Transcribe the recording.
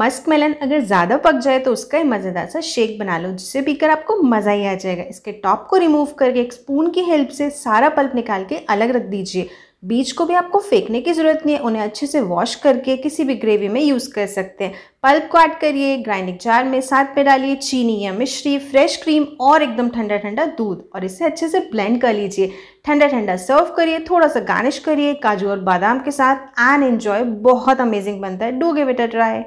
Musk melon अगर ज़्यादा पक जाए तो उसका ही मज़ेदार सा शेक बना लो जिसे पीकर आपको मज़ा ही आ जाएगा इसके टॉप को रिमूव करके एक स्पून की हेल्प से सारा पल्प निकाल के अलग रख दीजिए बीज को भी आपको फेंकने की ज़रूरत नहीं है उन्हें अच्छे से वॉश करके किसी भी ग्रेवी में यूज़ कर सकते हैं पल्प को ऐड करिए ग्राइंडिंग जार में साथ में डालिए चीनी या मिश्री फ्रेश क्रीम और एकदम ठंडा ठंडा दूध और इसे अच्छे से ब्लेंड कर लीजिए ठंडा ठंडा सर्व करिए थोड़ा सा गार्निश करिए काजू और बादाम के साथ एंड एन्जॉय बहुत अमेजिंग बनता है do give it a try